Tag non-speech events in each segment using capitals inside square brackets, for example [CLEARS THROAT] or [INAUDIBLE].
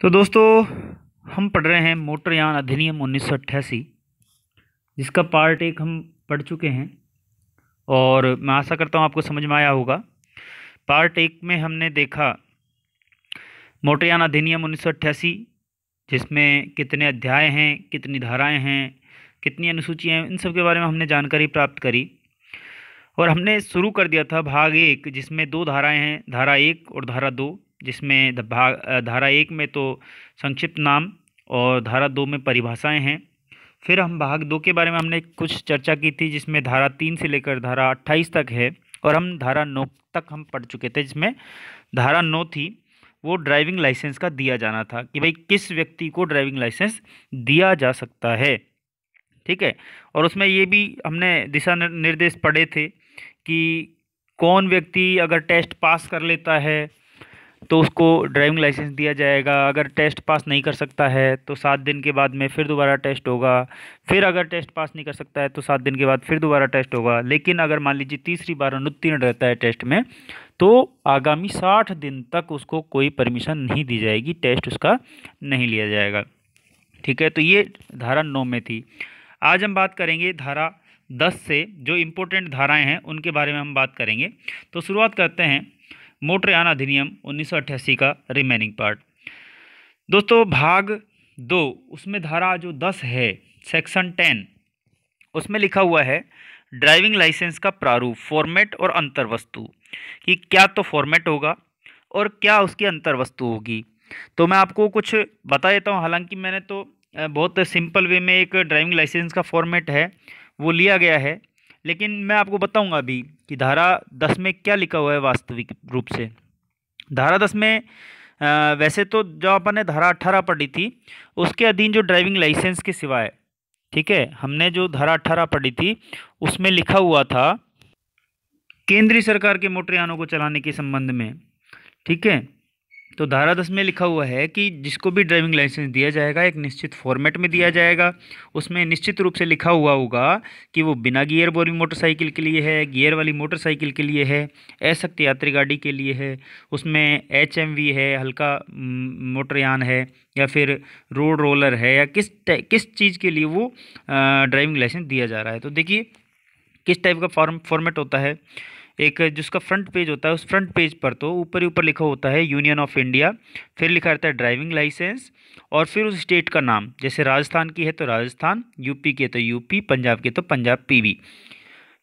तो दोस्तों हम पढ़ रहे हैं मोटरयान अधिनियम उन्नीस जिसका पार्ट एक हम पढ़ चुके हैं और मैं आशा करता हूँ आपको समझ में आया होगा पार्ट एक में हमने देखा मोटरयान अधिनियम उन्नीस जिसमें कितने अध्याय हैं कितनी धाराएं हैं कितनी अनुसूचियाँ हैं इन सब के बारे में हमने जानकारी प्राप्त करी और हमने शुरू कर दिया था भाग एक जिसमें दो धाराएं हैं धारा एक और धारा दो जिसमें धारा एक में तो संक्षिप्त नाम और धारा दो में परिभाषाएं हैं फिर हम भाग दो के बारे में हमने कुछ चर्चा की थी जिसमें धारा तीन से लेकर धारा अट्ठाईस तक है और हम धारा नौ तक हम पढ़ चुके थे जिसमें धारा नौ थी वो ड्राइविंग लाइसेंस का दिया जाना था कि भाई किस व्यक्ति को ड्राइविंग लाइसेंस दिया जा सकता है ठीक है और उसमें ये भी हमने दिशा निर्देश पढ़े थे कि कौन व्यक्ति अगर टेस्ट पास कर लेता है तो उसको ड्राइविंग लाइसेंस दिया जाएगा अगर टेस्ट पास नहीं कर सकता है तो सात दिन के बाद में फिर दोबारा टेस्ट होगा फिर अगर टेस्ट पास नहीं कर सकता है तो सात दिन के बाद फिर दोबारा टेस्ट होगा लेकिन अगर मान लीजिए तीसरी बार अनुत्तीर्ण रहता है टेस्ट में तो आगामी साठ दिन तक उसको कोई परमिशन नहीं दी जाएगी टेस्ट उसका नहीं लिया जाएगा ठीक है तो ये धारा नौ में थी आज हम बात करेंगे धारा दस से जो इम्पोर्टेंट धाराएँ हैं उनके बारे में हम बात करेंगे तो शुरुआत करते हैं मोटरयान अधिनियम उन्नीस का रिमेनिंग पार्ट दोस्तों भाग दो उसमें धारा जो दस है सेक्शन टेन उसमें लिखा हुआ है ड्राइविंग लाइसेंस का प्रारूप फॉर्मेट और अंतर्वस्तु कि क्या तो फॉर्मेट होगा और क्या उसकी अंतर्वस्तु होगी तो मैं आपको कुछ बता देता हूँ हालांकि मैंने तो बहुत सिंपल वे में एक ड्राइविंग लाइसेंस का फॉर्मेट है वो लिया गया है लेकिन मैं आपको बताऊंगा अभी कि धारा दस में क्या लिखा हुआ है वास्तविक रूप से धारा दस में आ, वैसे तो जो अपन ने धारा अट्ठारह पढ़ी थी उसके अधीन जो ड्राइविंग लाइसेंस के सिवाय ठीक है हमने जो धारा अट्ठारह पढ़ी थी उसमें लिखा हुआ था केंद्रीय सरकार के मोटरयानों को चलाने के संबंध में ठीक है तो धारा दस में लिखा हुआ है कि जिसको भी ड्राइविंग लाइसेंस दिया जाएगा एक निश्चित फॉर्मेट में दिया जाएगा उसमें निश्चित रूप से लिखा हुआ होगा कि वो बिना गियर बोरी मोटरसाइकिल के लिए है गियर वाली मोटरसाइकिल के लिए है अशक्त यात्री गाड़ी के लिए है उसमें एच है हल्का मोटरयान है या फिर रोड रोलर है या किस किस चीज़ के लिए वो ड्राइविंग लाइसेंस दिया जा रहा है तो देखिए किस टाइप का फॉर्म फॉर्मेट होता है एक जिसका फ्रंट पेज होता है उस फ्रंट पेज पर तो ऊपर ही ऊपर लिखा होता है यूनियन ऑफ इंडिया फिर लिखा रहता है ड्राइविंग लाइसेंस और फिर उस स्टेट का नाम जैसे राजस्थान की है तो राजस्थान यूपी की है तो यूपी पंजाब की तो पंजाब पी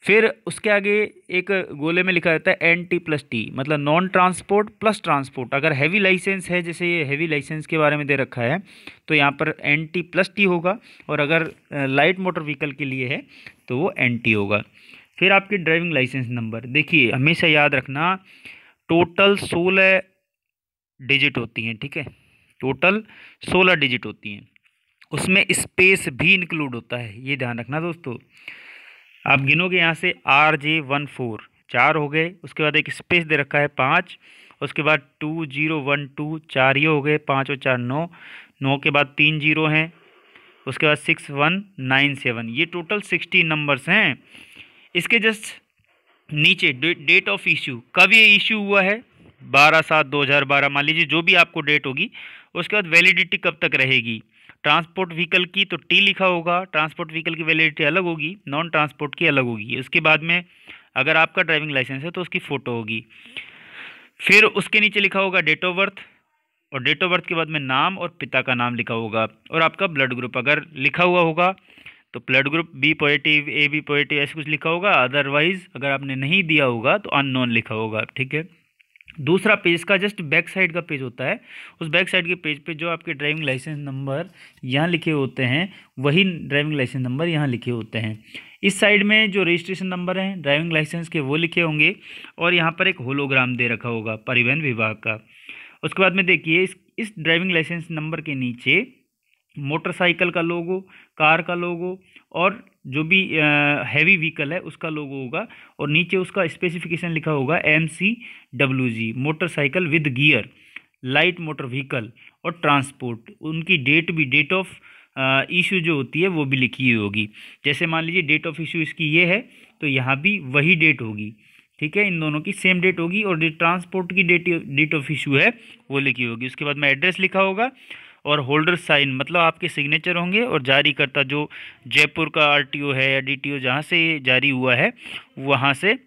फिर उसके आगे एक गोले में लिखा रहता है एन टी प्लस टी मतलब नॉन ट्रांसपोर्ट प्लस ट्रांसपोर्ट अगर हैवी लाइसेंस है जैसे ये हैवी लाइसेंस के बारे में दे रखा है तो यहाँ पर एन टी प्लस टी होगा और अगर लाइट मोटर व्हीकल के लिए है तो वो एन टी होगा फिर आपके ड्राइविंग लाइसेंस नंबर देखिए हमेशा याद रखना टोटल सोलह डिजिट होती हैं ठीक है टोटल सोलह डिजिट होती हैं उसमें स्पेस भी इंक्लूड होता है ये ध्यान रखना दोस्तों आप गिनोगे यहाँ से आर जे वन फोर चार हो गए उसके बाद एक स्पेस दे रखा है पाँच उसके बाद टू जीरो वन टू चार ये हो गए पाँच और चार नौ नौ के बाद तीन जीरो हैं उसके बाद सिक्स वन नाइन सेवन ये टोटल सिक्सटी नंबर्स हैं इसके जस्ट नीचे डेट ऑफ इश्यू कब ये इश्यू हुआ है बारह सात दो हज़ार बारह मान लीजिए जो भी आपको डेट होगी उसके बाद वैलिडिटी कब तक रहेगी ट्रांसपोर्ट व्हीकल की तो टी लिखा होगा ट्रांसपोर्ट व्हीकल की वैलिडिटी अलग होगी नॉन ट्रांसपोर्ट की अलग होगी उसके बाद में अगर आपका ड्राइविंग लाइसेंस है तो उसकी फ़ोटो होगी फिर उसके नीचे लिखा होगा डेट ऑफ बर्थ और डेट ऑफ बर्थ के बाद में नाम और पिता का नाम लिखा होगा और आपका ब्लड ग्रुप अगर लिखा हुआ होगा तो blood group B positive A B positive ऐसे कुछ लिखा होगा अदरवाइज अगर आपने नहीं दिया होगा तो अननोन लिखा होगा ठीक है दूसरा पेज का जस्ट बैक साइड का पेज होता है उस बैक साइड के पेज पे जो आपके ड्राइविंग लाइसेंस नंबर यहाँ लिखे होते हैं वही ड्राइविंग लाइसेंस नंबर यहाँ लिखे होते हैं इस साइड में जो रजिस्ट्रेशन नंबर हैं ड्राइविंग लाइसेंस के वो लिखे होंगे और यहाँ पर एक होलोग्राम दे रखा होगा परिवहन विभाग का उसके बाद में देखिए इस इस ड्राइविंग लाइसेंस नंबर के नीचे मोटरसाइकिल का लोगो कार का लोगो और जो भी हैवी व्हीकल है उसका लोगो होगा और नीचे उसका स्पेसिफिकेशन लिखा होगा M C W G motorcycle with gear light motor vehicle और ट्रांसपोर्ट उनकी डेट भी डेट ऑफ इशू जो होती है वो भी लिखी हुई होगी जैसे मान लीजिए डेट ऑफ इशू इसकी ये है तो यहाँ भी वही डेट होगी ठीक है इन दोनों की सेम डेट होगी और ट्रांसपोर्ट की डेट डेट ऑफ इशू है वो लिखी होगी उसके बाद में एड्रेस लिखा होगा और होल्डर साइन मतलब आपके सिग्नेचर होंगे और जारीकर्ता जो जयपुर का आरटीओ है या डीटीओ जहाँ से जारी हुआ है वहाँ से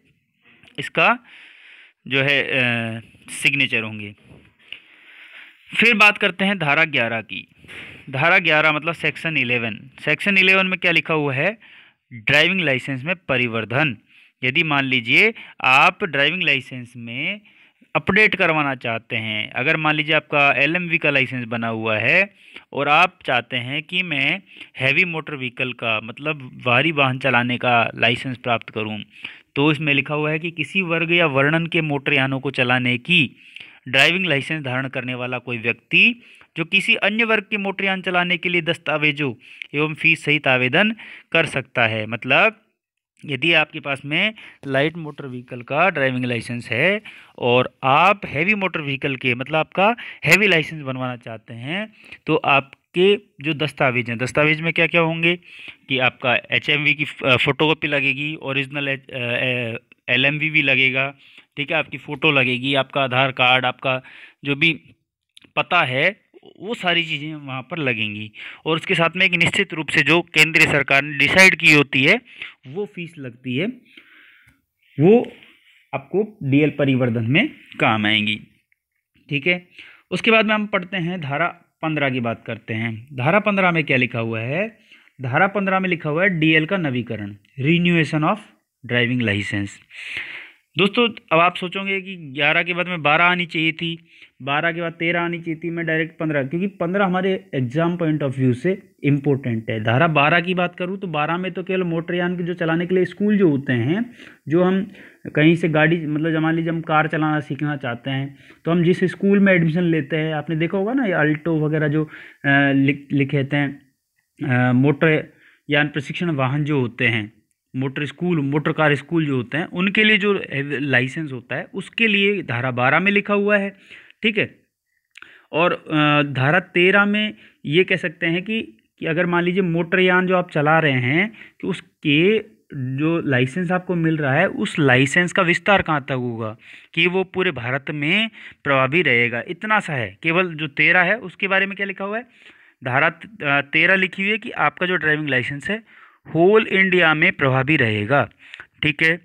इसका जो है सिग्नेचर होंगे फिर बात करते हैं धारा ग्यारह की धारा ग्यारह मतलब सेक्शन इलेवन सेक्शन इलेवन में क्या लिखा हुआ है ड्राइविंग लाइसेंस में परिवर्धन यदि मान लीजिए आप ड्राइविंग लाइसेंस में अपडेट करवाना चाहते हैं अगर मान लीजिए आपका एल का लाइसेंस बना हुआ है और आप चाहते हैं कि मैं हैवी मोटर व्हीकल का मतलब भारी वाहन चलाने का लाइसेंस प्राप्त करूं तो इसमें लिखा हुआ है कि किसी वर्ग या वर्णन के मोटरयानों को चलाने की ड्राइविंग लाइसेंस धारण करने वाला कोई व्यक्ति जो किसी अन्य वर्ग के मोटरयान चलाने के लिए दस्तावेजों एवं फीस सहित आवेदन कर सकता है मतलब यदि आपके पास में लाइट मोटर व्हीकल का ड्राइविंग लाइसेंस है और आप हैवी मोटर व्हीकल के मतलब आपका हैवी लाइसेंस बनवाना चाहते हैं तो आपके जो दस्तावेज हैं दस्तावेज में क्या क्या होंगे कि आपका एच की फ़ोटोकॉपी लगेगी ओरिजिनल एल भी लगेगा ठीक है आपकी फ़ोटो लगेगी आपका आधार कार्ड आपका जो भी पता है वो सारी चीज़ें वहाँ पर लगेंगी और उसके साथ में एक निश्चित रूप से जो केंद्र सरकार ने डिसाइड की होती है वो फीस लगती है वो आपको डीएल परिवर्धन में काम आएंगी ठीक है उसके बाद में हम पढ़ते हैं धारा पंद्रह की बात करते हैं धारा पंद्रह में क्या लिखा हुआ है धारा पंद्रह में लिखा हुआ है डीएल का नवीकरण रिन्यूएशन ऑफ ड्राइविंग लाइसेंस दोस्तों अब आप सोचोगे कि ग्यारह के बाद में बारह आनी चाहिए थी बारह के बाद तेरह आनी चाहिए थी मैं डायरेक्ट पंद्रह क्योंकि पंद्रह हमारे एग्जाम पॉइंट ऑफ व्यू से इम्पोर्टेंट है धारा बारह की बात करूँ तो बारह में तो केवल मोटरयान के जो चलाने के लिए स्कूल जो होते हैं जो हम कहीं से गाड़ी मतलब जमा लीजिए हम कार चलाना सीखना चाहते हैं तो हम जिस स्कूल में एडमिशन लेते हैं आपने देखा होगा ना ये अल्टो वगैरह जो लिख लिखे थे मोटर यान प्रशिक्षण वाहन जो होते हैं motor school motor car school जो होते हैं उनके लिए जो लाइसेंस होता है उसके लिए धारा बारह में लिखा हुआ है ठीक है और धारा तेरह में ये कह सकते हैं कि कि अगर मान लीजिए मोटरयान जो आप चला रहे हैं कि उसके जो लाइसेंस आपको मिल रहा है उस लाइसेंस का विस्तार कहाँ तक होगा कि वो पूरे भारत में प्रभावी रहेगा इतना सा है केवल जो तेरह है उसके बारे में क्या लिखा हुआ है धारा तेरह लिखी हुई है कि आपका जो ड्राइविंग लाइसेंस है होल इंडिया में प्रभावी रहेगा ठीक है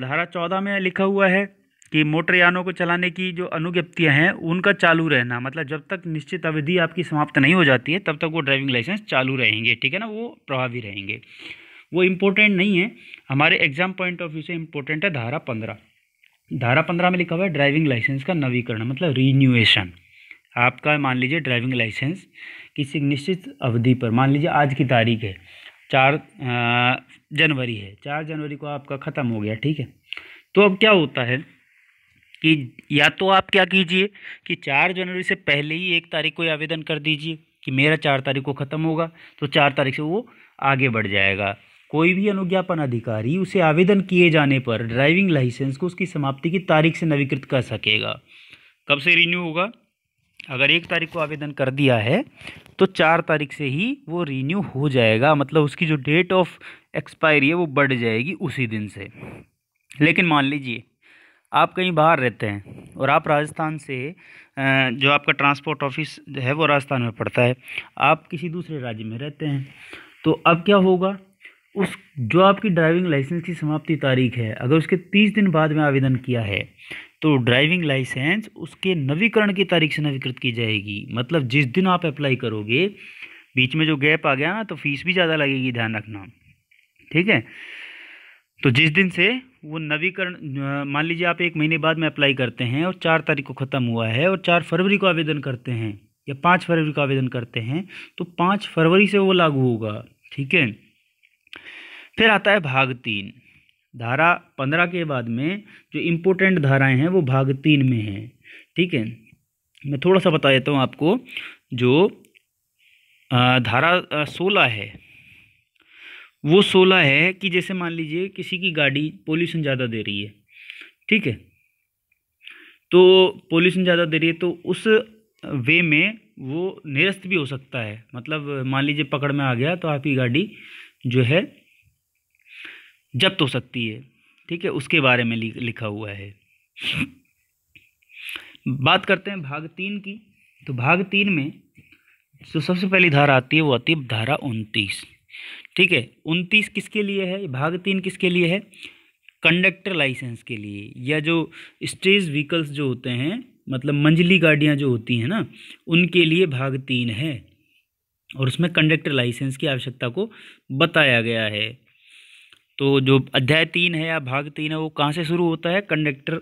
धारा चौदह में लिखा हुआ है कि मोटरयानों को चलाने की जो अनुज्ञप्तियाँ हैं उनका चालू रहना मतलब जब तक निश्चित अवधि आपकी समाप्त नहीं हो जाती है तब तक वो ड्राइविंग लाइसेंस चालू रहेंगे ठीक है ना वो प्रभावी रहेंगे वो इम्पोर्टेंट नहीं है हमारे एग्जाम पॉइंट ऑफ व्यू से इम्पोर्टेंट है धारा पंद्रह धारा पंद्रह में लिखा हुआ है ड्राइविंग लाइसेंस का नवीकरण मतलब रीन्यूएशन आपका मान लीजिए ड्राइविंग लाइसेंस किसी निश्चित अवधि पर मान लीजिए आज की तारीख है चार जनवरी है चार जनवरी को आपका ख़त्म हो गया ठीक है तो अब क्या होता है कि या तो आप क्या कीजिए कि चार जनवरी से पहले ही एक तारीख को आवेदन कर दीजिए कि मेरा चार तारीख को ख़त्म होगा तो चार तारीख से वो आगे बढ़ जाएगा कोई भी अनुज्ञापन अधिकारी उसे आवेदन किए जाने पर ड्राइविंग लाइसेंस को उसकी समाप्ति की तारीख से नवीकृत कर सकेगा कब से रिन्यू होगा अगर एक तारीख को आवेदन कर दिया है तो चार तारीख से ही वो रीन्यू हो जाएगा मतलब उसकी जो डेट ऑफ एक्सपायरी है वो बढ़ जाएगी उसी दिन से लेकिन मान लीजिए आप कहीं बाहर रहते हैं और आप राजस्थान से जो आपका ट्रांसपोर्ट ऑफिस है वो राजस्थान में पड़ता है आप किसी दूसरे राज्य में रहते हैं तो अब क्या होगा उस जो आपकी ड्राइविंग लाइसेंस की समाप्ति तारीख है अगर उसके तीस दिन बाद में आवेदन किया है तो ड्राइविंग लाइसेंस उसके नवीकरण की तारीख से नवीकृत की जाएगी मतलब जिस दिन आप अप्लाई करोगे बीच में जो गैप आ गया ना तो फीस भी ज़्यादा लगेगी ध्यान रखना ठीक है तो जिस दिन से वो नवीकरण मान लीजिए आप एक महीने बाद में अप्लाई करते हैं और चार तारीख को ख़त्म हुआ है और चार फरवरी को आवेदन करते हैं या पाँच फरवरी को आवेदन करते हैं तो पाँच फरवरी से वो लागू होगा ठीक है फिर आता है भाग तीन धारा पंद्रह के बाद में जो इम्पोर्टेंट धाराएं हैं वो भाग तीन में हैं ठीक है मैं थोड़ा सा बता देता हूँ आपको जो धारा सोलह है वो सोलह है कि जैसे मान लीजिए किसी की गाड़ी पोल्यूशन ज़्यादा दे रही है ठीक है तो पोल्यूशन ज़्यादा दे रही है तो उस वे में वो निरस्त भी हो सकता है मतलब मान लीजिए पकड़ में आ गया तो आपकी गाड़ी जो है जब्त हो सकती है ठीक है उसके बारे में लिखा हुआ है बात करते हैं भाग तीन की तो भाग तीन में जो सबसे पहली धारा आती है वो आती है धारा उनतीस ठीक है उनतीस किसके लिए है भाग तीन किसके लिए है कंडक्टर लाइसेंस के लिए या जो स्टेज व्हीकल्स जो होते हैं मतलब मंजिली गाड़ियाँ जो होती हैं ना उनके लिए भाग तीन है और उसमें कंडक्टर लाइसेंस की आवश्यकता को बताया गया है तो जो अध्याय तीन है या भाग तीन है वो कहाँ से शुरू होता है कंडक्टर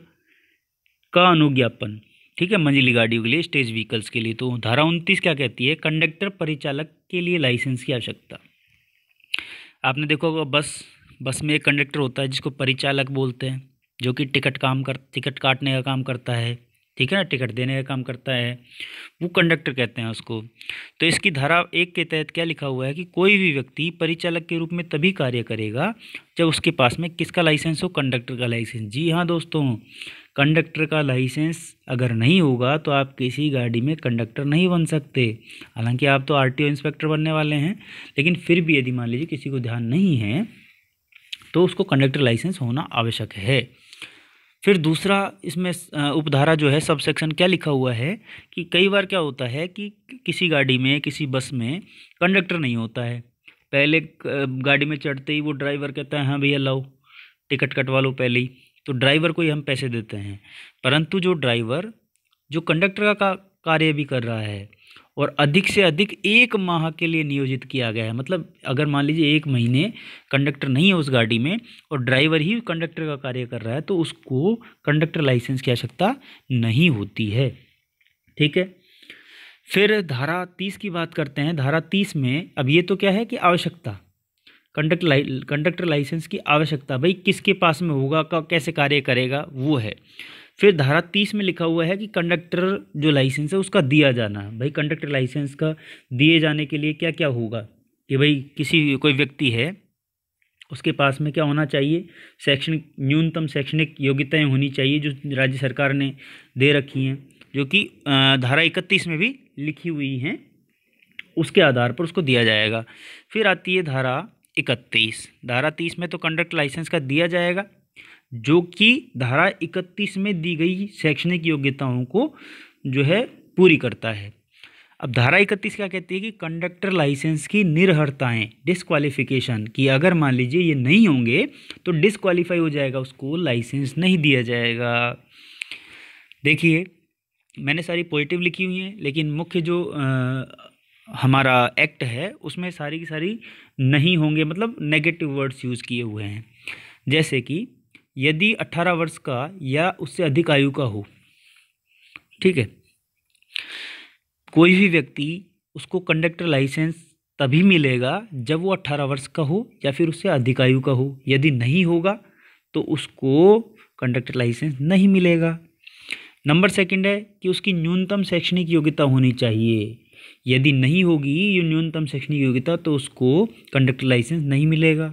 का अनुज्ञापन ठीक है मंजिली गाड़ियों के लिए स्टेज व्हीकल्स के लिए तो धारा उनतीस क्या कहती है कंडक्टर परिचालक के लिए लाइसेंस की आवश्यकता आपने देखो बस बस में एक कंडक्टर होता है जिसको परिचालक बोलते हैं जो कि टिकट काम कर टिकट काटने का काम करता है ठीक है ना टिकट देने का काम करता है वो कंडक्टर कहते हैं उसको तो इसकी धारा एक के तहत क्या लिखा हुआ है कि कोई भी व्यक्ति परिचालक के रूप में तभी कार्य करेगा जब उसके पास में किसका लाइसेंस हो कंडक्टर का लाइसेंस जी हाँ दोस्तों कंडक्टर का लाइसेंस अगर नहीं होगा तो आप किसी गाड़ी में कंडक्टर नहीं बन सकते हालांकि आप तो आर इंस्पेक्टर बनने वाले हैं लेकिन फिर भी यदि मान लीजिए किसी को ध्यान नहीं है तो उसको कंडक्टर लाइसेंस होना आवश्यक है फिर दूसरा इसमें उपधारा जो है सब सेक्शन क्या लिखा हुआ है कि कई बार क्या होता है कि किसी गाड़ी में किसी बस में कंडक्टर नहीं होता है पहले गाड़ी में चढ़ते ही वो ड्राइवर कहता है हाँ भैया लाओ टिकट कटवा लो पहले ही तो ड्राइवर को ही हम पैसे देते हैं परंतु जो ड्राइवर जो कंडक्टर का कार्य भी कर रहा है और अधिक से अधिक एक माह के लिए नियोजित किया गया है मतलब अगर मान लीजिए एक महीने कंडक्टर नहीं है उस गाड़ी में और ड्राइवर ही कंडक्टर का कार्य कर रहा है तो उसको कंडक्टर लाइसेंस की आवश्यकता नहीं होती है ठीक है फिर धारा तीस की बात करते हैं धारा तीस में अब ये तो क्या है कि आवश्यकता कंडक्टर कंडक्टर लाइसेंस की आवश्यकता भाई किसके पास में होगा कैसे कार्य करेगा वो है फिर धारा तीस में लिखा हुआ है कि कंडक्टर जो लाइसेंस है उसका दिया जाना भाई कंडक्टर लाइसेंस का दिए जाने के लिए क्या क्या होगा कि भाई किसी कोई व्यक्ति है उसके पास में क्या होना चाहिए शैक्षणिक न्यूनतम शैक्षणिक योग्यताएं होनी चाहिए जो राज्य सरकार ने दे रखी हैं जो कि धारा इकतीस में भी लिखी हुई हैं उसके आधार पर उसको दिया जाएगा फिर आती है धारा इकतीस धारा तीस में तो कंडक्ट लाइसेंस का दिया जाएगा जो कि धारा इकतीस में दी गई शैक्षणिक योग्यताओं को जो है पूरी करता है अब धारा इकतीस क्या कहती है कि कंडक्टर लाइसेंस की निर्हरताएं डिसक्वालिफिकेशन कि अगर मान लीजिए ये नहीं होंगे तो डिसक्वालीफाई हो जाएगा उसको लाइसेंस नहीं दिया जाएगा देखिए मैंने सारी पॉजिटिव लिखी हुई हैं लेकिन मुख्य जो आ, हमारा एक्ट है उसमें सारी की सारी नहीं होंगे मतलब नेगेटिव वर्ड्स यूज़ किए हुए हैं जैसे कि यदि अट्ठारह वर्ष का या उससे अधिक आयु का हो ठीक है कोई भी व्यक्ति उसको कंडक्टर लाइसेंस तभी मिलेगा जब वो अट्ठारह वर्ष का हो या फिर उससे अधिक आयु का हो यदि नहीं होगा तो उसको कंडक्टर लाइसेंस नहीं मिलेगा नंबर सेकंड है कि उसकी न्यूनतम शैक्षणिक योग्यता होनी चाहिए यदि नहीं होगी ये न्यूनतम शैक्षणिक योग्यता तो उसको कंडक्टर लाइसेंस नहीं मिलेगा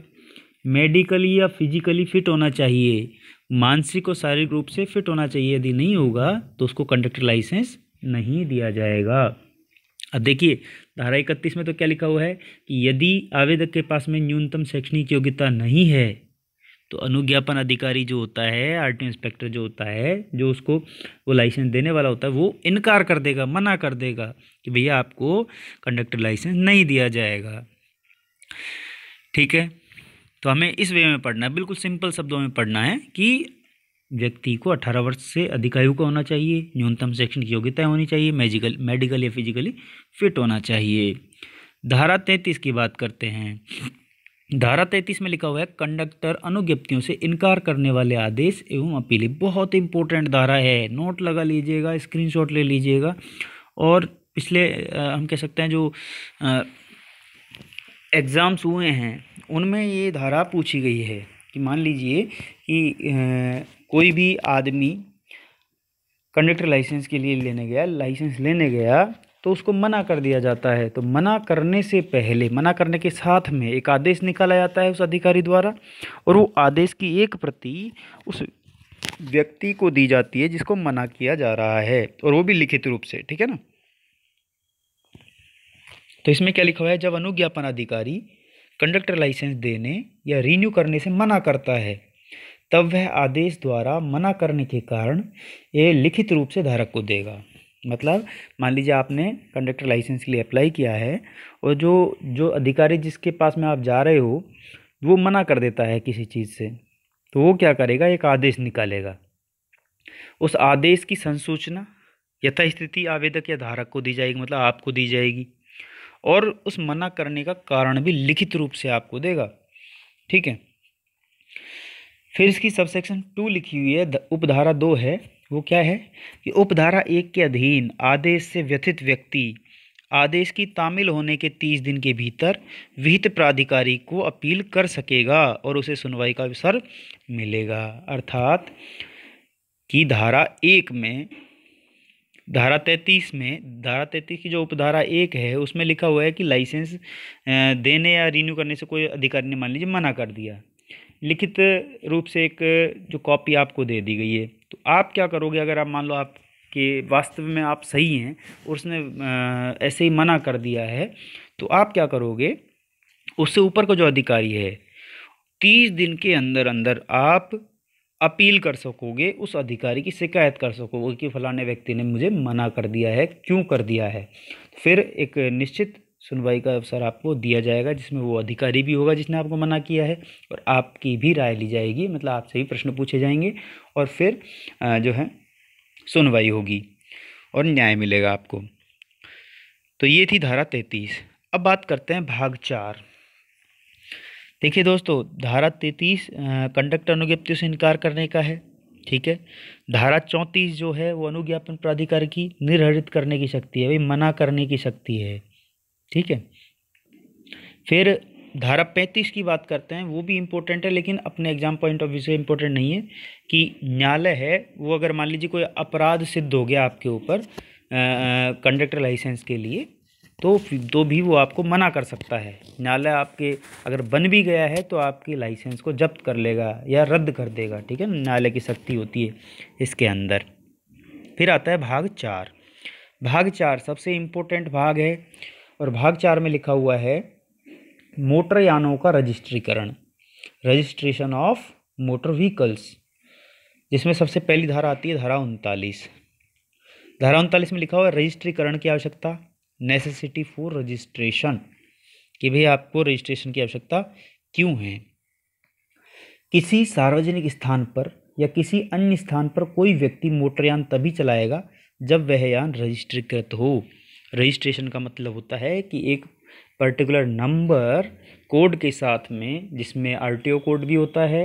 मेडिकली या फिजिकली फिट होना चाहिए मानसिक और शारीरिक रूप से फिट होना चाहिए यदि नहीं होगा तो उसको कंडक्टर लाइसेंस नहीं दिया जाएगा अब देखिए धारा इकतीस में तो क्या लिखा हुआ है कि यदि आवेदक के पास में न्यूनतम शैक्षणिक योग्यता नहीं है तो अनुज्ञापन अधिकारी जो होता है आर टी इंस्पेक्टर जो होता है जो उसको वो लाइसेंस देने वाला होता है वो इनकार कर देगा मना कर देगा कि भैया आपको कंडक्टर लाइसेंस नहीं दिया जाएगा ठीक है तो हमें इस वे में पढ़ना है बिल्कुल सिंपल शब्दों में पढ़ना है कि व्यक्ति को 18 वर्ष से अधिक आयु का होना चाहिए न्यूनतम शैक्षणिक योग्यता होनी चाहिए मेजिकल मेडिकल या फिजिकली फिट होना चाहिए धारा तैंतीस की बात करते हैं धारा तैंतीस में लिखा हुआ है कंडक्टर अनुज्ञप्तियों से इनकार करने वाले आदेश एवं अपीलें बहुत इंपॉर्टेंट धारा है नोट लगा लीजिएगा स्क्रीन ले लीजिएगा और पिछले हम कह सकते हैं जो एग्ज़ाम्स हुए हैं उनमें ये धारा पूछी गई है कि मान लीजिए कि कोई भी आदमी कंडक्टर लाइसेंस के लिए लेने गया लाइसेंस लेने गया तो उसको मना कर दिया जाता है तो मना करने से पहले मना करने के साथ में एक आदेश निकाला जाता है उस अधिकारी द्वारा और वो आदेश की एक प्रति उस व्यक्ति को दी जाती है जिसको मना किया जा रहा है और वो भी लिखित रूप से ठीक है ना तो इसमें क्या लिखा हुआ है जब अनुज्ञापन अधिकारी कंडक्टर लाइसेंस देने या रीन्यू करने से मना करता है तब वह आदेश द्वारा मना करने के कारण ये लिखित रूप से धारक को देगा मतलब मान लीजिए आपने कंडक्टर लाइसेंस के लिए अप्लाई किया है और जो जो अधिकारी जिसके पास में आप जा रहे हो वो मना कर देता है किसी चीज़ से तो वो क्या करेगा एक आदेश निकालेगा उस आदेश की संसूचना यथास्थिति आवेदक या धारक को दी जाएगी मतलब आपको दी जाएगी और उस मना करने का कारण भी लिखित रूप से आपको देगा ठीक है फिर इसकी सबसेक्शन टू लिखी हुई है उपधारा दो है वो क्या है कि उपधारा एक के अधीन आदेश से व्यथित व्यक्ति आदेश की तामिल होने के तीस दिन के भीतर विहित प्राधिकारी को अपील कर सकेगा और उसे सुनवाई का अवसर मिलेगा अर्थात कि धारा एक में धारा तैतीस में धारा तैतीस की जो उपधारा एक है उसमें लिखा हुआ है कि लाइसेंस देने या रिन्यू करने से कोई अधिकारी ने मान लीजिए मना कर दिया लिखित रूप से एक जो कॉपी आपको दे दी गई है तो आप क्या करोगे अगर आप मान लो आप कि वास्तव में आप सही हैं और उसने ऐसे ही मना कर दिया है तो आप क्या करोगे उससे ऊपर का जो अधिकारी है तीस दिन के अंदर अंदर आप अपील कर सकोगे उस अधिकारी की शिकायत कर सकोगे कि फलाने व्यक्ति ने मुझे मना कर दिया है क्यों कर दिया है फिर एक निश्चित सुनवाई का अवसर आपको दिया जाएगा जिसमें वो अधिकारी भी होगा जिसने आपको मना किया है और आपकी भी राय ली जाएगी मतलब आपसे भी प्रश्न पूछे जाएंगे और फिर जो है सुनवाई होगी और न्याय मिलेगा आपको तो ये थी धारा तैंतीस अब बात करते हैं भाग चार देखिए दोस्तों धारा तैतीस कंडक्टर अनुज्ञप्ति से इनकार करने का है ठीक है धारा चौंतीस जो है वो अनुज्ञापन प्राधिकार की निर्धारित करने की शक्ति है भाई मना करने की शक्ति है ठीक है फिर धारा पैंतीस की बात करते हैं वो भी इम्पोर्टेंट है लेकिन अपने एग्जाम पॉइंट ऑफ व्यू से इम्पोर्टेंट नहीं है कि न्यायालय है वो अगर मान लीजिए कोई अपराध सिद्ध हो गया आपके ऊपर कंडक्टर लाइसेंस के लिए तो तो भी वो आपको मना कर सकता है न्यायालय आपके अगर बन भी गया है तो आपके लाइसेंस को जब्त कर लेगा या रद्द कर देगा ठीक है न्यायालय की शक्ति होती है इसके अंदर फिर आता है भाग चार भाग चार सबसे इम्पोर्टेंट भाग है और भाग चार में लिखा हुआ है मोटर यानों का रजिस्ट्रीकरण रजिस्ट्रेशन ऑफ मोटर व्हीकल्स जिसमें सबसे पहली धारा आती है धारा उनतालीस धारा उनतालीस में लिखा हुआ है रजिस्ट्रीकरण की आवश्यकता नेसेसिटी फॉर रजिस्ट्रेशन कि भाई आपको रजिस्ट्रेशन की आवश्यकता क्यों है किसी सार्वजनिक स्थान पर या किसी अन्य स्थान पर कोई व्यक्ति मोटरयान तभी चलाएगा जब वह यान रजिस्ट्रीकृत हो रजिस्ट्रेशन का मतलब होता है कि एक पर्टिकुलर नंबर कोड के साथ में जिसमें आरटीओ कोड भी होता है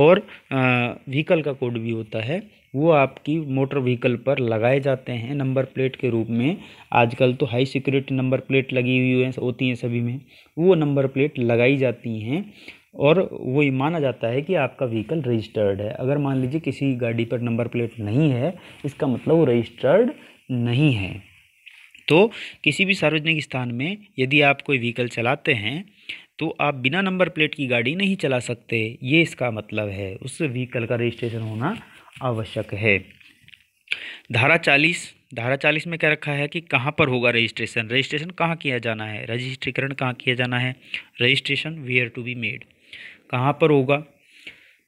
और व्हीकल का कोड भी होता है वो आपकी मोटर व्हीकल पर लगाए जाते हैं नंबर प्लेट के रूप में आजकल तो हाई सिक्योरिटी नंबर प्लेट लगी हुई है होती हैं सभी में वो नंबर प्लेट लगाई जाती हैं और वो ये माना जाता है कि आपका व्हीकल रजिस्टर्ड है अगर मान लीजिए किसी गाड़ी पर नंबर प्लेट नहीं है इसका मतलब वो रजिस्टर्ड नहीं है तो किसी भी सार्वजनिक स्थान में यदि आप कोई व्हीकल चलाते हैं तो आप बिना नंबर प्लेट की गाड़ी नहीं चला सकते ये इसका मतलब है उस व्हीकल का रजिस्ट्रेशन होना आवश्यक है धारा चालीस धारा चालीस में क्या रखा है कि कहाँ पर होगा रजिस्ट्रेशन रजिस्ट्रेशन कहाँ किया जाना है रजिस्ट्रीकरण कहाँ किया जाना है registration where to be made कहाँ पर होगा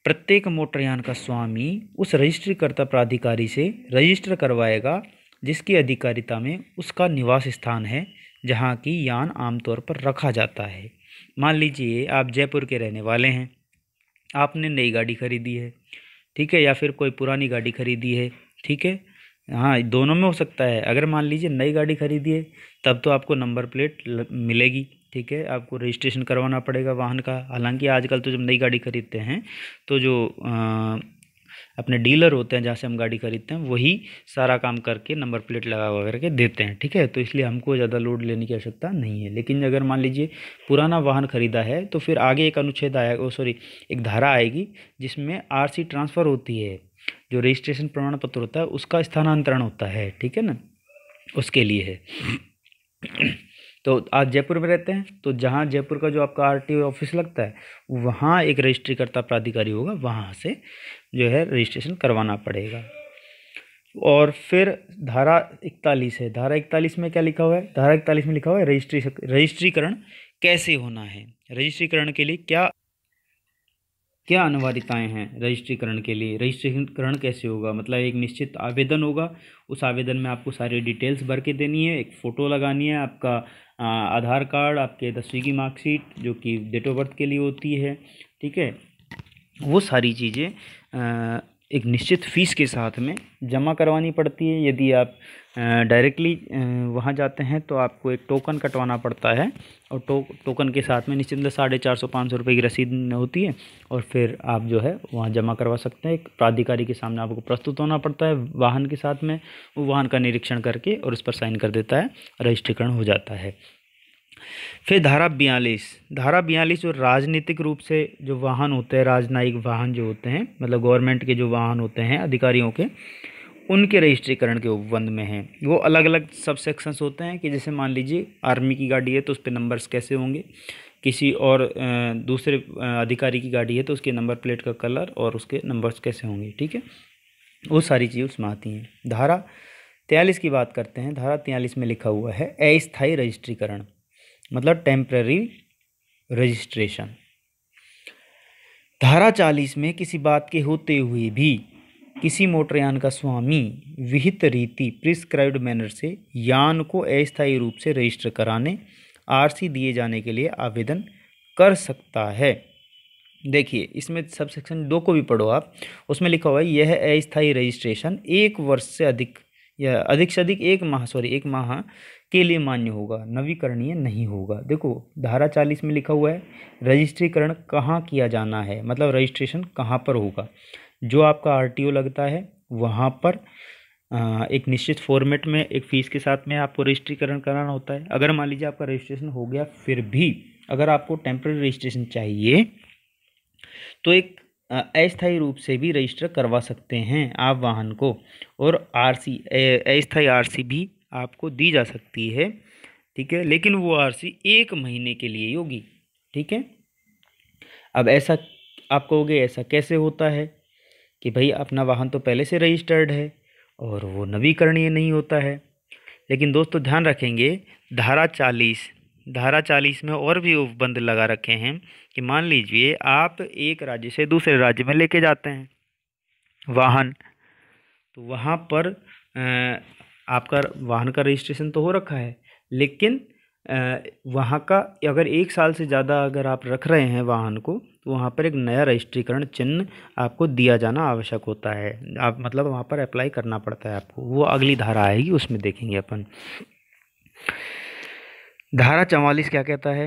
प्रत्येक मोटरयान का स्वामी उस रजिस्ट्रीकर्ता प्राधिकारी से रजिस्टर करवाएगा जिसकी अधिकारिता में उसका निवास स्थान है जहाँ की यान आमतौर पर रखा जाता है मान लीजिए आप जयपुर के रहने वाले हैं आपने नई गाड़ी खरीदी है ठीक है या फिर कोई पुरानी गाड़ी खरीदी है ठीक है हाँ दोनों में हो सकता है अगर मान लीजिए नई गाड़ी खरीदी है तब तो आपको नंबर प्लेट मिलेगी ठीक है आपको रजिस्ट्रेशन करवाना पड़ेगा वाहन का हालांकि आजकल तो जब नई गाड़ी खरीदते हैं तो जो आ, अपने डीलर होते हैं जहाँ से हम गाड़ी खरीदते हैं वही सारा काम करके नंबर प्लेट लगा हुआ करके देते हैं ठीक है तो इसलिए हमको ज़्यादा लोड लेने की आवश्यकता नहीं है लेकिन अगर मान लीजिए पुराना वाहन खरीदा है तो फिर आगे एक अनुच्छेद आएगा सॉरी एक धारा आएगी जिसमें आर ट्रांसफ़र होती है जो रजिस्ट्रेशन प्रमाण पत्र होता है उसका स्थानांतरण होता है ठीक है न उसके लिए है तो आज जयपुर में रहते हैं तो जहाँ जयपुर का जो आपका आर ऑफिस लगता है वहाँ एक रजिस्ट्रीकर्ता प्राधिकारी होगा वहाँ से जो है रजिस्ट्रेशन करवाना पड़ेगा और फिर धारा इकतालीस है धारा इकतालीस में क्या लिखा हुआ है धारा इकतालीस में लिखा हुआ है रजिस्ट्री रजिस्ट्रीकरण कैसे होना है रजिस्ट्रीकरण के लिए क्या क्या अनिवार्यताएँ हैं रजिस्ट्रीकरण के लिए रजिस्ट्रीकरण कैसे होगा मतलब एक निश्चित आवेदन होगा उस आवेदन में आपको सारी डिटेल्स भर के देनी है एक फ़ोटो लगानी है आपका आधार कार्ड आपके दसवीं की मार्कशीट जो कि डेट ऑफ बर्थ के लिए होती है ठीक है वो सारी चीज़ें एक निश्चित फ़ीस के साथ में जमा करवानी पड़ती है यदि आप डायरेक्टली वहाँ जाते हैं तो आपको एक टोकन कटवाना पड़ता है और टो टोकन के साथ में निश्चित साढ़े चार सौ पाँच सौ रुपये की रसीद होती है और फिर आप जो है वहाँ जमा करवा सकते हैं एक प्राधिकारी के सामने आपको प्रस्तुत होना पड़ता है वाहन के साथ में वो वाहन का निरीक्षण करके और उस पर साइन कर देता है रजिस्ट्रीकरण हो जाता है फिर धारा बयालीस धारा बयालीस जो राजनीतिक रूप से जो वाहन होते हैं राजनयिक वाहन जो होते हैं मतलब गवर्नमेंट के जो वाहन होते हैं अधिकारियों के उनके रजिस्ट्रीकरण के उपबंध में हैं वो अलग अलग सब सेक्शंस होते हैं कि जैसे मान लीजिए आर्मी की गाड़ी है तो उस पर नंबर्स कैसे होंगे किसी और दूसरे अधिकारी की गाड़ी है तो उसके नंबर प्लेट का कलर और उसके नंबर्स कैसे होंगे ठीक है वो सारी चीज़ें उसमें आती हैं धारा तैयलीस की बात करते हैं धारा तैयलीस में लिखा हुआ है अस्थायी रजिस्ट्रीकरण मतलब टेम्प्रेरी रजिस्ट्रेशन धारा चालीस में किसी बात के होते हुए भी किसी मोटरयान का स्वामी विहित रीति प्रिस्क्राइब्ड मैनर से यान को अस्थायी रूप से रजिस्टर कराने आरसी दिए जाने के लिए आवेदन कर सकता है देखिए इसमें सबसेक्शन दो को भी पढ़ो आप उसमें लिखा हुआ है यह अस्थायी रजिस्ट्रेशन एक वर्ष से अधिक या अधिक से अधिक एक माह सॉरी एक माह के लिए मान्य होगा नवीकरणीय नहीं होगा देखो धारा चालीस में लिखा हुआ है रजिस्ट्रीकरण कहाँ किया जाना है मतलब रजिस्ट्रेशन कहाँ पर होगा जो आपका आरटीओ लगता है वहाँ पर एक निश्चित फॉर्मेट में एक फ़ीस के साथ में आपको रजिस्ट्रीकरण कराना होता है अगर मान लीजिए आपका रजिस्ट्रेशन हो गया फिर भी अगर आपको टेम्प्रेरी रजिस्ट्रेशन चाहिए तो एक अस्थायी रूप से भी रजिस्टर करवा सकते हैं आप वाहन को और आरसी अस्थायी आरसी भी आपको दी जा सकती है ठीक है लेकिन वो आरसी एक महीने के लिए होगी ठीक है अब ऐसा आप कहोगे ऐसा कैसे होता है कि भाई अपना वाहन तो पहले से रजिस्टर्ड है और वो नवीकरणीय नहीं होता है लेकिन दोस्तों ध्यान रखेंगे धारा चालीस धारा चालीस में और भी उपबंध लगा रखे हैं कि मान लीजिए आप एक राज्य से दूसरे राज्य में लेके जाते हैं वाहन तो वहाँ पर आपका वाहन का रजिस्ट्रेशन तो हो रखा है लेकिन वहाँ का अगर एक साल से ज़्यादा अगर आप रख रहे हैं वाहन को तो वहाँ पर एक नया रजिस्ट्रीकरण चिन्ह आपको दिया जाना आवश्यक होता है आप मतलब वहाँ पर अप्लाई करना पड़ता है आपको वो अगली धारा आएगी उसमें देखेंगे अपन धारा चवालीस क्या कहता है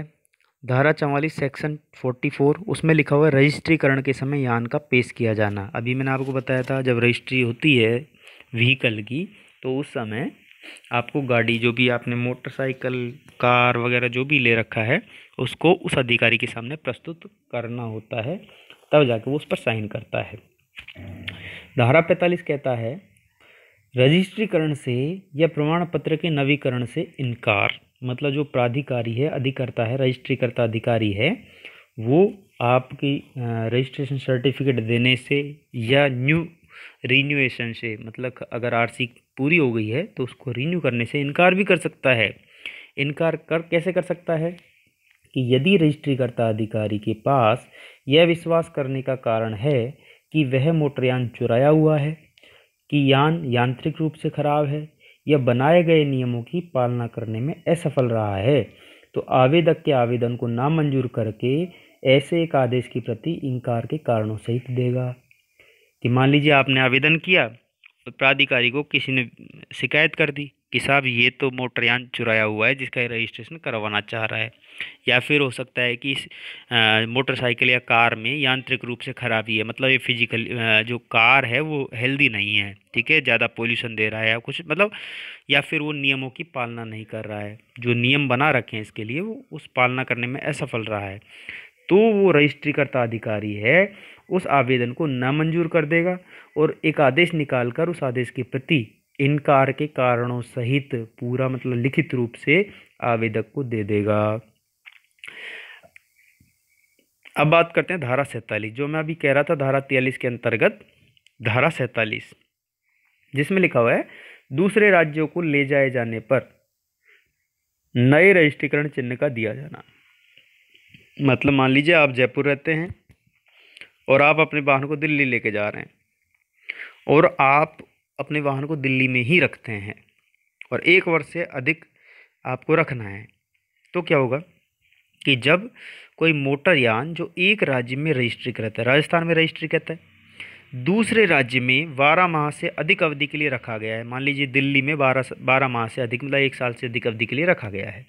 धारा चवालीस सेक्शन फोर्टी फोर उसमें लिखा हुआ है रजिस्ट्रीकरण के समय यान का पेश किया जाना अभी मैंने आपको बताया था जब रजिस्ट्री होती है व्हीकल की तो उस समय आपको गाड़ी जो भी आपने मोटरसाइकिल कार वगैरह जो भी ले रखा है उसको उस अधिकारी के सामने प्रस्तुत करना होता है तब जाके वो उस पर साइन करता है धारा पैंतालीस कहता है रजिस्ट्रीकरण से या प्रमाण पत्र के नवीकरण से इनकार मतलब जो प्राधिकारी है अधिकर्ता है रजिस्ट्रीकर्ता अधिकारी है वो आपकी रजिस्ट्रेशन सर्टिफिकेट देने से या न्यू रीन्यूएशन से मतलब अगर आरसी पूरी हो गई है तो उसको रीन्यू करने से इनकार भी कर सकता है इनकार कर कैसे कर सकता है कि यदि रजिस्ट्रीकर्ता अधिकारी के पास यह विश्वास करने का कारण है कि वह मोटरयान चुराया हुआ है कि यान यांत्रिक रूप से खराब है या बनाए गए नियमों की पालना करने में असफल रहा है तो आवेदक के आवेदन को नामंजूर करके ऐसे एक आदेश की प्रति इनकार के कारणों सहित देगा कि मान लीजिए आपने आवेदन किया तो प्राधिकारी को किसी ने शिकायत कर दी कि साहब ये तो मोटरयान चुराया हुआ है जिसका रजिस्ट्रेशन करवाना चाह रहा है या फिर हो सकता है कि इस मोटरसाइकिल या कार में यांत्रिक रूप से खराबी है मतलब ये फिजिकल जो कार है वो हेल्दी नहीं है ठीक है ज़्यादा पोल्यूशन दे रहा है या कुछ मतलब या फिर वो नियमों की पालना नहीं कर रहा है जो नियम बना रखे हैं इसके लिए वो उस पालना करने में असफल रहा है तो वो रजिस्ट्रीकर्ता अधिकारी है उस आवेदन को नामंजूर कर देगा और एक आदेश निकाल कर उस आदेश के प्रति इनकार के कारणों सहित पूरा मतलब लिखित रूप से आवेदक को दे देगा अब बात करते हैं धारा सैंतालीस जो मैं अभी कह रहा था धारा तेलीस के अंतर्गत धारा सैंतालीस जिसमें लिखा हुआ है दूसरे राज्यों को ले जाए जाने पर नए रजिस्ट्रीकरण चिन्ह का दिया जाना मतलब मान लीजिए आप जयपुर रहते हैं और आप अपने वाहन को दिल्ली लेके जा रहे हैं और आप अपने वाहन को दिल्ली में ही रखते हैं और एक वर्ष से अधिक आपको रखना है तो क्या होगा कि जब कोई मोटर यान जो एक राज्य में रजिस्ट्रीकृत है राजस्थान में रजिस्ट्रीकृत है दूसरे राज्य में बारह माह से अधिक अवधि के लिए रखा गया है मान लीजिए दिल्ली में बारह बारह माह से अधिक मतलब एक साल से अधिक अवधि के लिए रखा गया है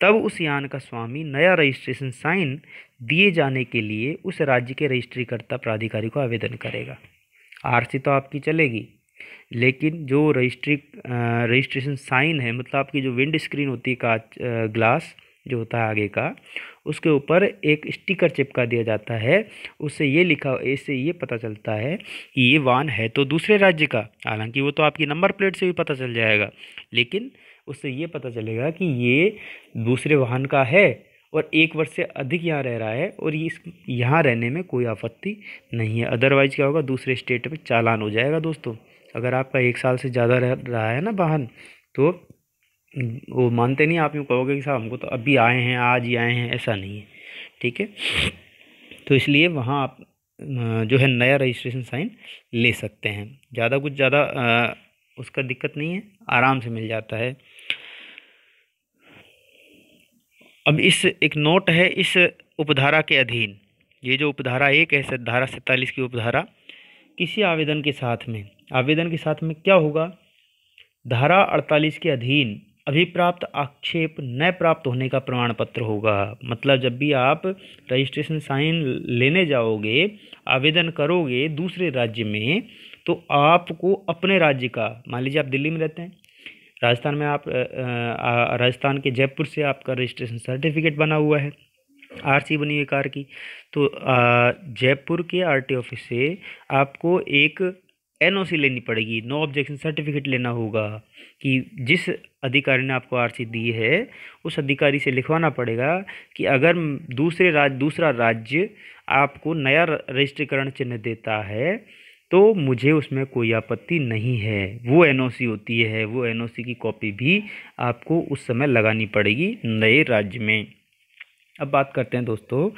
तब उस यान का स्वामी नया रजिस्ट्रेशन साइन दिए जाने के लिए उस राज्य के रजिस्ट्रीकर्ता प्राधिकारी को आवेदन करेगा आरसी तो आपकी चलेगी लेकिन जो रजिस्ट्री रजिस्ट्रेशन साइन है मतलब आपकी जो विंड स्क्रीन होती है कांच ग्लास जो होता है आगे का उसके ऊपर एक स्टिकर चिपका दिया जाता है उससे ये लिखा इससे ये पता चलता है कि ये वाहन है तो दूसरे राज्य का हालांकि वो तो आपकी नंबर प्लेट से भी पता चल जाएगा लेकिन उससे ये पता चलेगा कि ये दूसरे वाहन का है और एक वर्ष से अधिक यहाँ रह रहा है और ये इस यहाँ रहने में कोई आपत्ति नहीं है अदरवाइज़ क्या होगा दूसरे स्टेट में चालान हो जाएगा दोस्तों अगर आपका एक साल से ज़्यादा रह रहा है ना वाहन तो वो मानते नहीं आप यूँ कहोगे कि साहब हमको तो अभी आए हैं आज ही आए हैं ऐसा नहीं है ठीक है तो इसलिए वहाँ आप जो है नया रजिस्ट्रेशन साइन ले सकते हैं ज़्यादा कुछ ज़्यादा उसका दिक्कत नहीं है आराम से मिल जाता है अब इस एक नोट है इस उपधारा के अधीन ये जो उपधारा एक है धारा सैंतालीस की उपधारा किसी आवेदन के साथ में आवेदन के साथ में क्या होगा धारा अड़तालीस के अधीन अभिप्राप्त आक्षेप न प्राप्त होने का प्रमाण पत्र होगा मतलब जब भी आप रजिस्ट्रेशन साइन लेने जाओगे आवेदन करोगे दूसरे राज्य में तो आपको अपने राज्य का मान लीजिए आप दिल्ली में रहते हैं राजस्थान में आप राजस्थान के जयपुर से आपका रजिस्ट्रेशन सर्टिफिकेट बना हुआ है आरसी बनी हुई कार की तो जयपुर के आरटी ऑफिस से आपको एक एनओसी लेनी पड़ेगी नो ऑब्जेक्शन सर्टिफिकेट लेना होगा कि जिस अधिकारी ने आपको आरसी दी है उस अधिकारी से लिखवाना पड़ेगा कि अगर दूसरे राज्य दूसरा राज्य आपको नया रजिस्ट्रीकरण चिन्ह देता है तो मुझे उसमें कोई आपत्ति नहीं है वो एनओसी होती है वो एनओसी की कॉपी भी आपको उस समय लगानी पड़ेगी नए राज्य में अब बात करते हैं दोस्तों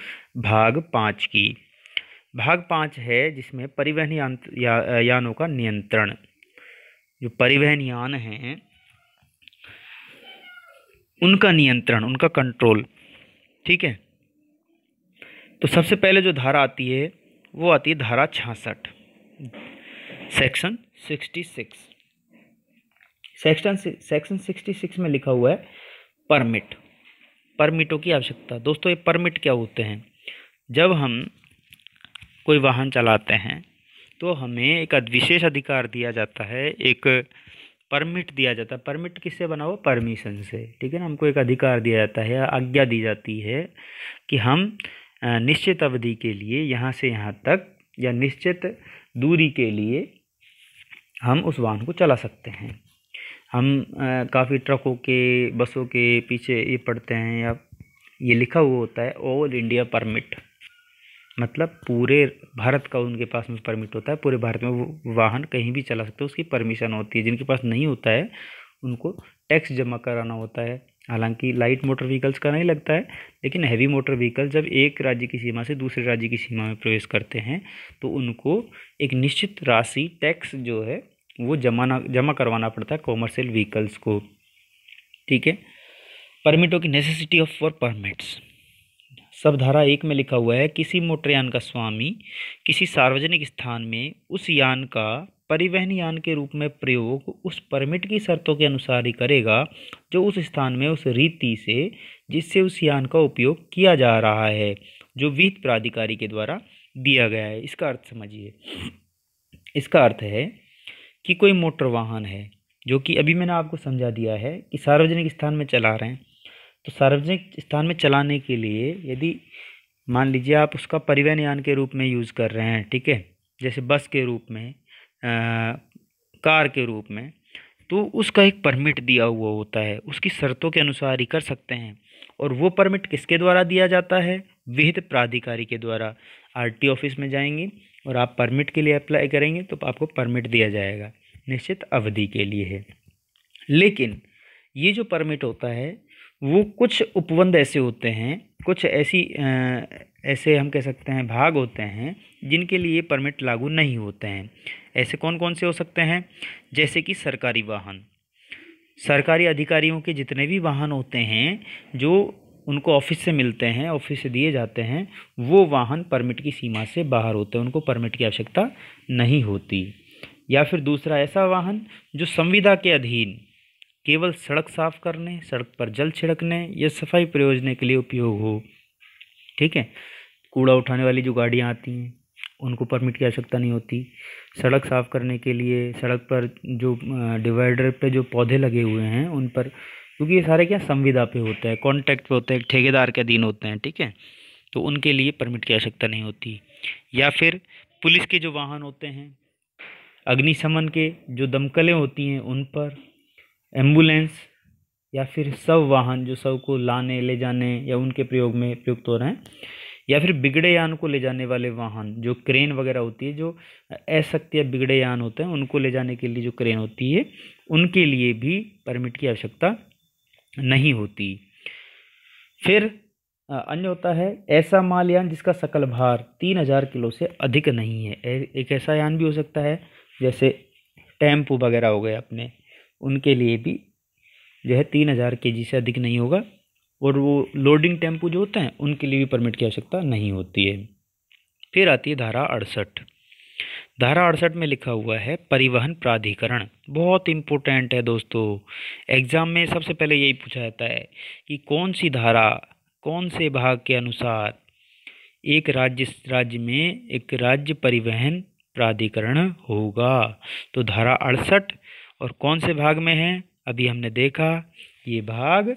भाग पाँच की भाग पाँच है जिसमें परिवहन यान या, यानों का नियंत्रण जो परिवहन यान हैं उनका नियंत्रण उनका कंट्रोल ठीक है तो सबसे पहले जो धारा आती है वो आती है धारा छियासठ section sixty six section section sixty six में लिखा हुआ है परमिट परमिटों की आवश्यकता दोस्तों ये परमिट क्या होते हैं जब हम कोई वाहन चलाते हैं तो हमें एक विशेष अधिकार दिया जाता है एक परमिट दिया जाता है परमिट किससे बना हुआ परमिशन से ठीक है ना हमको एक अधिकार दिया जाता है आज्ञा दी जाती है कि हम निश्चित अवधि के लिए यहाँ से यहाँ तक या निश्चित दूरी के लिए हम उस वाहन को चला सकते हैं हम काफ़ी ट्रकों के बसों के पीछे ये पढ़ते हैं या ये लिखा हुआ होता है ऑल इंडिया परमिट मतलब पूरे भारत का उनके पास में परमिट होता है पूरे भारत में वो वाहन कहीं भी चला सकते हैं उसकी परमिशन होती है जिनके पास नहीं होता है उनको टैक्स जमा कराना होता है हालांकि लाइट मोटर व्हीकल्स का नहीं लगता है लेकिन हैवी मोटर व्हीकल जब एक राज्य की सीमा से दूसरे राज्य की सीमा में प्रवेश करते हैं तो उनको एक निश्चित राशि टैक्स जो है वो जमाना जमा करवाना पड़ता है कॉमर्शियल व्हीकल्स को ठीक है परमिटों की नेसेसिटी ऑफ फॉर परमिट्स सब धारा एक में लिखा हुआ है किसी मोटरयान का स्वामी किसी सार्वजनिक स्थान में उस यान का परिवहन यान के रूप में प्रयोग उस परमिट की शर्तों के अनुसार ही करेगा जो उस स्थान में उस रीति से जिससे उस यान का उपयोग किया जा रहा है जो वित्त प्राधिकारी के द्वारा दिया गया है इसका अर्थ समझिए इसका अर्थ है कि कोई मोटर वाहन है जो कि अभी मैंने आपको समझा दिया है कि सार्वजनिक स्थान में चला रहे हैं तो सार्वजनिक स्थान में चलाने के लिए यदि मान लीजिए आप उसका परिवहन यान के रूप में यूज़ कर रहे हैं ठीक है जैसे बस के रूप में आ, कार के रूप में तो उसका एक परमिट दिया हुआ होता है उसकी शर्तों के अनुसार ही कर सकते हैं और वो परमिट किसके द्वारा दिया जाता है विहित प्राधिकारी के द्वारा आरटी ऑफिस में जाएंगे और आप परमिट के लिए अप्लाई करेंगे तो आपको परमिट दिया जाएगा निश्चित अवधि के लिए है लेकिन ये जो परमिट होता है वो कुछ उपबंध ऐसे होते हैं कुछ ऐसी ऐसे हम कह सकते हैं भाग होते हैं जिनके लिए परमिट लागू नहीं होते हैं ऐसे कौन कौन से हो सकते हैं जैसे कि सरकारी वाहन सरकारी अधिकारियों के जितने भी वाहन होते हैं जो उनको ऑफिस से मिलते हैं ऑफिस से दिए जाते हैं वो वाहन परमिट की सीमा से बाहर होते हैं उनको परमिट की आवश्यकता नहीं होती या फिर दूसरा ऐसा वाहन जो संविदा के अधीन केवल सड़क साफ करने सड़क पर जल छिड़कने या सफाई प्रयोजन के लिए उपयोग हो ठीक है कूड़ा उठाने वाली जो गाड़ियाँ आती हैं उनको परमिट की आवश्यकता नहीं होती सड़क साफ करने के लिए सड़क पर जो डिवाइडर पे जो पौधे लगे हुए हैं उन पर क्योंकि ये सारे क्या संविदा पे होते हैं कॉन्ट्रैक्ट पे होते हैं ठेकेदार के अधीन होते हैं ठीक है तो उनके लिए परमिट की आवश्यकता नहीं होती या फिर पुलिस के जो वाहन होते हैं अग्निशमन के जो दमकलें होती हैं उन पर एम्बुलेंस या फिर सब वाहन जो सब को लाने ले जाने या उनके प्रयोग में प्रयुक्त हो रहे हैं या फिर बिगड़े यान को ले जाने वाले वाहन जो क्रेन वगैरह होती है जो अशक्ति या बिगड़े यान होते हैं उनको ले जाने के लिए जो क्रेन होती है उनके लिए भी परमिट की आवश्यकता नहीं होती फिर अन्य होता है ऐसा माल यान जिसका सकल भार तीन हजार किलो से अधिक नहीं है एक ऐसा यान भी हो सकता है जैसे टेम्पो वगैरह हो गए अपने उनके लिए भी जो है तीन हज़ार के से अधिक नहीं होगा और वो लोडिंग टेम्पू जो होते हैं उनके लिए भी परमिट की आवश्यकता नहीं होती है फिर आती है धारा अड़सठ धारा अड़सठ में लिखा हुआ है परिवहन प्राधिकरण बहुत इम्पोर्टेंट है दोस्तों एग्ज़ाम में सबसे पहले यही पूछा जाता है कि कौन सी धारा कौन से भाग के अनुसार एक राज्य राज्य में एक राज्य परिवहन प्राधिकरण होगा तो धारा अड़सठ और कौन से भाग में हैं अभी हमने देखा ये भाग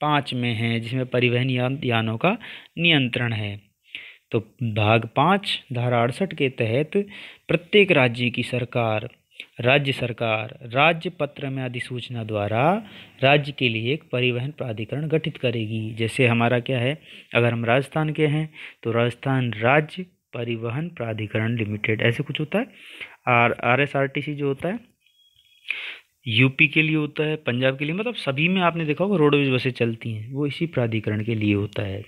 पाँच में है जिसमें परिवहन यानों का नियंत्रण है तो भाग पाँच धारा अड़सठ के तहत प्रत्येक राज्य की सरकार राज्य सरकार राज्य पत्र में अधिसूचना द्वारा राज्य के लिए एक परिवहन प्राधिकरण गठित करेगी जैसे हमारा क्या है अगर हम राजस्थान के हैं तो राजस्थान राज्य परिवहन प्राधिकरण लिमिटेड ऐसे कुछ होता है R R S R T C जो होता है यूपी के लिए होता है पंजाब के लिए मतलब सभी में आपने देखा होगा रोडवेज बसें चलती हैं वो इसी प्राधिकरण के लिए होता है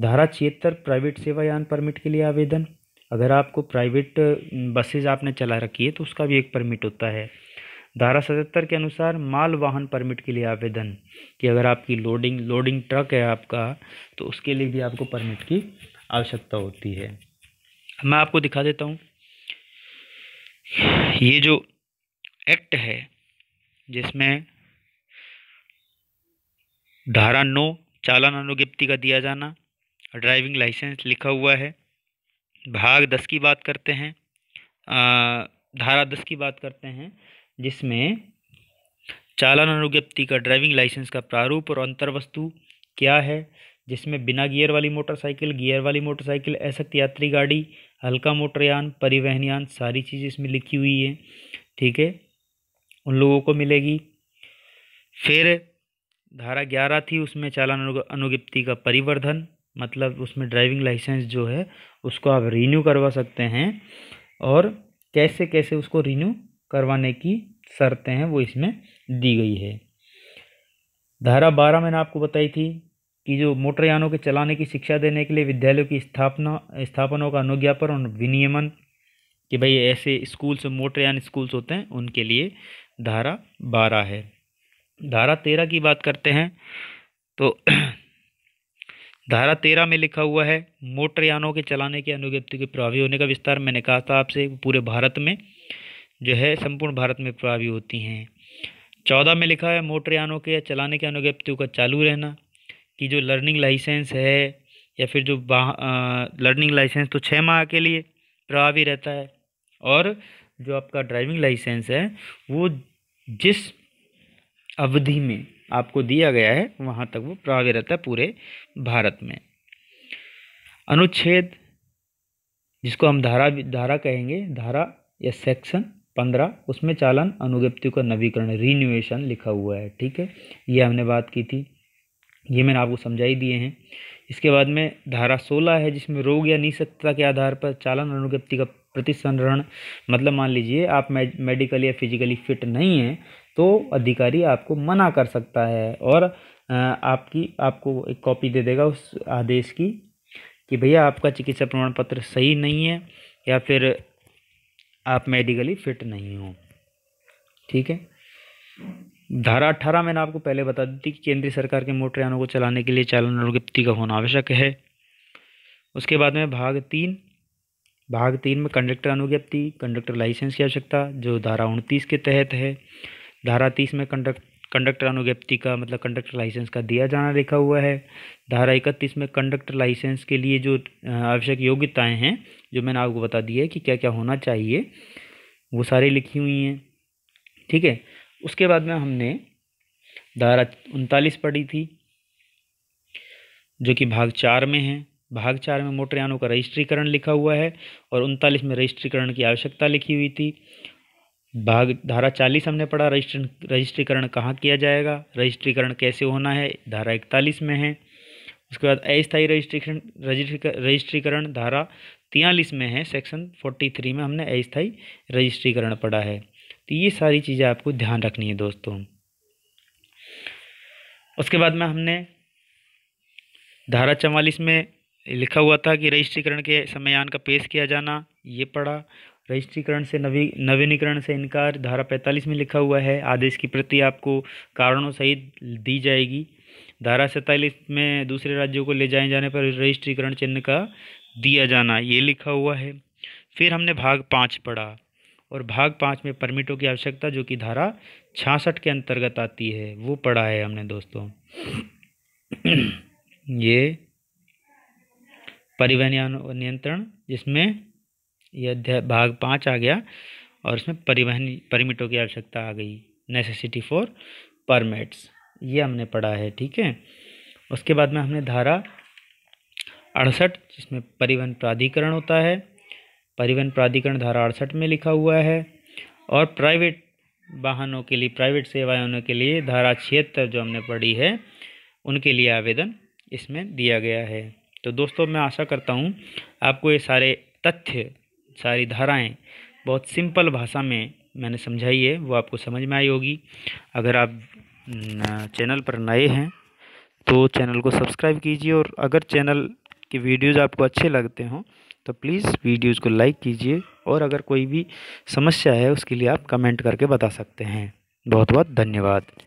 धारा छिहत्तर प्राइवेट सेवा यान परमिट के लिए आवेदन अगर आपको प्राइवेट बसेज आपने चला रखी है तो उसका भी एक परमिट होता है धारा सतहत्तर के अनुसार माल वाहन परमिट के लिए आवेदन कि अगर आपकी लोडिंग लोडिंग ट्रक है आपका तो उसके लिए भी आपको परमिट की आवश्यकता होती है मैं आपको दिखा देता हूँ ये जो एक्ट है जिसमें धारा नौ चालान अनुज्ञप्ति का दिया जाना ड्राइविंग लाइसेंस लिखा हुआ है भाग दस की बात करते हैं आ, धारा दस की बात करते हैं जिसमें चालान अनुज्ञप्ति का ड्राइविंग लाइसेंस का प्रारूप और अंतर्वस्तु क्या है जिसमें बिना गियर वाली मोटरसाइकिल गियर वाली मोटरसाइकिल अशक्त यात्री गाड़ी हल्का मोटरयान परिवहन यान सारी चीज़ इसमें लिखी हुई है ठीक है उन लोगों को मिलेगी फिर धारा ग्यारह थी उसमें चालान अनुगिप्ति का परिवर्धन मतलब उसमें ड्राइविंग लाइसेंस जो है उसको आप रीन्यू करवा सकते हैं और कैसे कैसे उसको रिन्यू करवाने की शर्तें हैं वो इसमें दी गई है धारा बारह मैंने आपको बताई थी कि जो मोटरयानों के चलाने की शिक्षा देने के लिए विद्यालयों की स्थापना स्थापनाओं का अनुज्ञापन और विनियमन कि भाई ऐसे स्कूल्स मोटरयान स्कूल्स होते हैं उनके लिए धारा बारह है धारा तेरह की बात करते हैं तो [CLEARS THROAT] धारा तेरह में लिखा हुआ है मोटरयानों के चलाने की अनुज्ञप्ति के प्रभावी होने का विस्तार मैंने कहा था आपसे पूरे भारत में जो है संपूर्ण भारत में प्रभावी होती हैं चौदह में लिखा है मोटरयानों के चलाने के अनुज्ञप्ति का चालू रहना कि जो लर्निंग लाइसेंस है या फिर जो आ, लर्निंग लाइसेंस तो छः माह के लिए प्रभावी रहता है और जो आपका ड्राइविंग लाइसेंस है वो जिस अवधि में आपको दिया गया है वहाँ तक वो प्रभावी रहता है पूरे भारत में अनुच्छेद जिसको हम धारा धारा कहेंगे धारा या सेक्शन पंद्रह उसमें चालन अनुज्ञप्ति का नवीकरण रिन्यूएशन लिखा हुआ है ठीक है ये हमने बात की थी ये मैंने आपको समझाई दिए हैं इसके बाद में धारा सोलह है जिसमें रोग या निशक्तता के आधार पर चालन अनुज्ञप्ति का प्रतिसंरण मतलब मान लीजिए आप मेडिकल या फिजिकली फिट नहीं हैं तो अधिकारी आपको मना कर सकता है और आपकी आपको एक कॉपी दे देगा उस आदेश की कि भैया आपका चिकित्सा प्रमाण पत्र सही नहीं है या फिर आप मेडिकली फिट नहीं हो ठीक है धारा अट्ठारह मैंने आपको पहले बता दी थी कि केंद्रीय सरकार के मोटरयानों को चलाने के लिए चालन अनुज्ञप्ति का होना आवश्यक है उसके बाद में भाग तीन भाग तीन में कंडक्टर अनुज्ञप्ति कंडक्टर लाइसेंस की आवश्यकता जो धारा उनतीस के तहत है धारा तीस में कंडक्ट कंडक्टर अनुज्ञप्ति का मतलब कंडक्टर लाइसेंस का दिया जाना लिखा हुआ है धारा इकतीस में कंडक्टर लाइसेंस के लिए जो आवश्यक योग्यताएं हैं जो मैंने आपको बता दी है कि क्या क्या होना चाहिए वो सारी लिखी हुई हैं ठीक है उसके बाद में हमने धारा उनतालीस पढ़ी थी जो कि भाग चार में है भाग चार में मोटर यानों का रजिस्ट्रीकरण लिखा हुआ है और उनतालीस में रजिस्ट्रीकरण की आवश्यकता लिखी हुई थी भाग धारा चालीस हमने पढ़ा रजिस्ट्र रजिस्ट्रीकरण कहाँ किया जाएगा रजिस्ट्रीकरण कैसे होना है धारा इकतालीस में है उसके बाद अस्थायी रजिस्ट्रेशन रजिस्ट्रीकरण धारा तियालीस में है सेक्शन फोर्टी थ्री में हमने अस्थायी रजिस्ट्रीकरण पढ़ा है तो ये सारी चीज़ें आपको ध्यान रखनी है दोस्तों उसके बाद में हमने धारा चवालीस में लिखा हुआ था कि रजिस्ट्रीकरण के समयान का पेश किया जाना ये पढ़ा रजिस्ट्रीकरण से नवी नवीनीकरण से इनकार धारा पैंतालीस में लिखा हुआ है आदेश की प्रति आपको कारणों सहित दी जाएगी धारा सैंतालीस में दूसरे राज्यों को ले जाए जाने पर रजिस्ट्रीकरण चिन्ह का दिया जाना ये लिखा हुआ है फिर हमने भाग पाँच पढ़ा और भाग पाँच में परमिटों की आवश्यकता जो कि धारा छासठ के अंतर्गत आती है वो पढ़ा है हमने दोस्तों [CLEARS THROAT] ये परिवहन नियंत्रण जिसमें यह अध्याय भाग पाँच आ गया और इसमें परिवहन परमिटों की आवश्यकता आ गई नेसेसिटी फॉर परमिट्स ये हमने पढ़ा है ठीक है उसके बाद में हमने धारा अड़सठ जिसमें परिवहन प्राधिकरण होता है परिवहन प्राधिकरण धारा अड़सठ में लिखा हुआ है और प्राइवेट वाहनों के लिए प्राइवेट सेवाओं के लिए धारा छिहत्तर जो हमने पढ़ी है उनके लिए आवेदन इसमें दिया गया है तो दोस्तों मैं आशा करता हूँ आपको ये सारे तथ्य सारी धाराएँ बहुत सिंपल भाषा में मैंने समझाई है वो आपको समझ में आई होगी अगर आप चैनल पर नए हैं तो चैनल को सब्सक्राइब कीजिए और अगर चैनल के वीडियोज़ आपको अच्छे लगते हों तो प्लीज़ वीडियोज़ को लाइक कीजिए और अगर कोई भी समस्या है उसके लिए आप कमेंट करके बता सकते हैं बहुत बहुत धन्यवाद